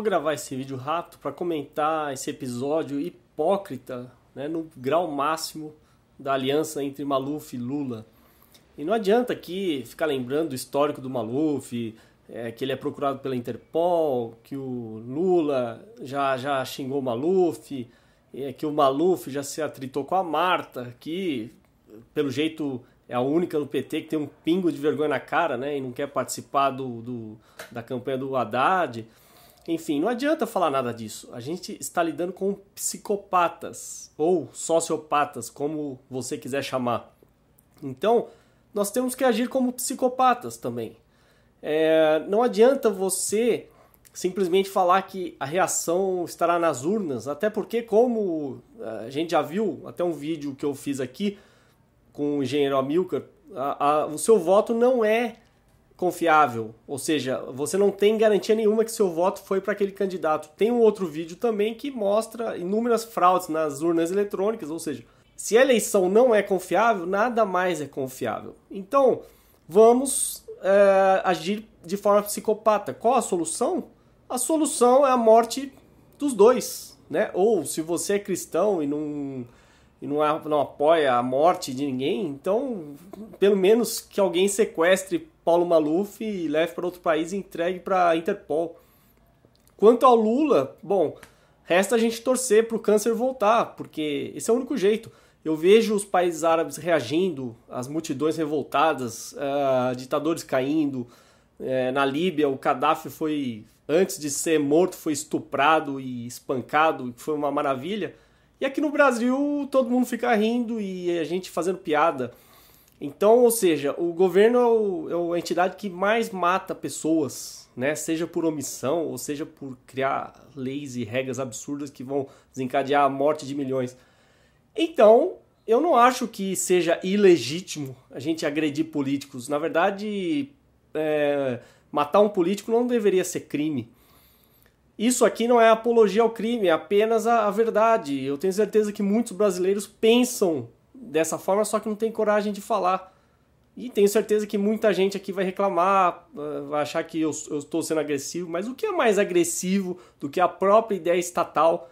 vou gravar esse vídeo rápido para comentar esse episódio hipócrita, né, no grau máximo da aliança entre Maluf e Lula. E não adianta aqui ficar lembrando o histórico do Maluf, é, que ele é procurado pela Interpol, que o Lula já, já xingou o Maluf, é, que o Maluf já se atritou com a Marta, que pelo jeito é a única no PT que tem um pingo de vergonha na cara né, e não quer participar do, do da campanha do Haddad. Enfim, não adianta falar nada disso. A gente está lidando com psicopatas ou sociopatas, como você quiser chamar. Então, nós temos que agir como psicopatas também. É, não adianta você simplesmente falar que a reação estará nas urnas, até porque, como é, a gente já viu, até um vídeo que eu fiz aqui com o engenheiro Amilcar, a, a, o seu voto não é confiável, ou seja, você não tem garantia nenhuma que seu voto foi para aquele candidato. Tem um outro vídeo também que mostra inúmeras fraudes nas urnas eletrônicas, ou seja, se a eleição não é confiável, nada mais é confiável. Então, vamos é, agir de forma psicopata. Qual a solução? A solução é a morte dos dois, né? Ou se você é cristão e não e não, não apoia a morte de ninguém, então pelo menos que alguém sequestre Paulo Maluf e leve para outro país e entregue para a Interpol. Quanto ao Lula, bom, resta a gente torcer para o câncer voltar, porque esse é o único jeito. Eu vejo os países árabes reagindo, as multidões revoltadas, uh, ditadores caindo. Eh, na Líbia, o Gaddafi foi, antes de ser morto, foi estuprado e espancado, que foi uma maravilha. E aqui no Brasil todo mundo fica rindo e a gente fazendo piada. Então, ou seja, o governo é, o, é a entidade que mais mata pessoas, né? Seja por omissão ou seja por criar leis e regras absurdas que vão desencadear a morte de milhões. Então, eu não acho que seja ilegítimo a gente agredir políticos. Na verdade, é, matar um político não deveria ser crime. Isso aqui não é apologia ao crime, é apenas a, a verdade. Eu tenho certeza que muitos brasileiros pensam dessa forma, só que não tem coragem de falar. E tenho certeza que muita gente aqui vai reclamar, ah, vai achar que eu, eu estou sendo agressivo, mas o que é mais agressivo do que a própria ideia estatal,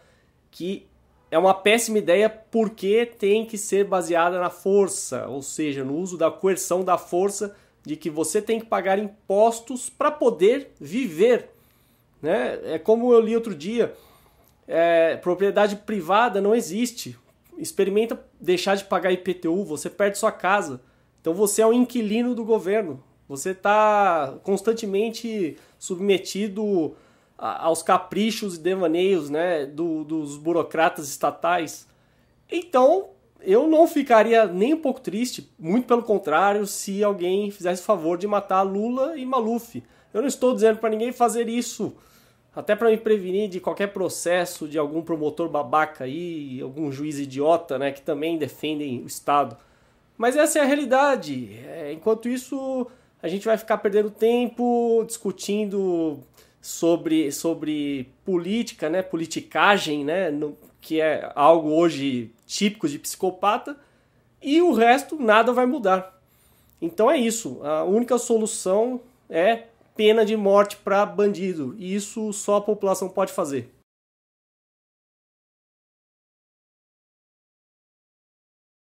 que é uma péssima ideia porque tem que ser baseada na força, ou seja, no uso da coerção da força, de que você tem que pagar impostos para poder viver. Né? É como eu li outro dia: é, propriedade privada não existe. Experimenta deixar de pagar IPTU, você perde sua casa. Então você é um inquilino do governo. Você está constantemente submetido aos caprichos e devaneios né, do, dos burocratas estatais. Então, eu não ficaria nem um pouco triste, muito pelo contrário, se alguém fizesse o favor de matar Lula e Maluf. Eu não estou dizendo para ninguém fazer isso. Até para me prevenir de qualquer processo de algum promotor babaca aí, algum juiz idiota, né, que também defendem o Estado. Mas essa é a realidade. É, enquanto isso, a gente vai ficar perdendo tempo discutindo sobre, sobre política, né, politicagem, né, no, que é algo hoje típico de psicopata, e o resto nada vai mudar. Então é isso. A única solução é pena de morte para bandido. E isso só a população pode fazer.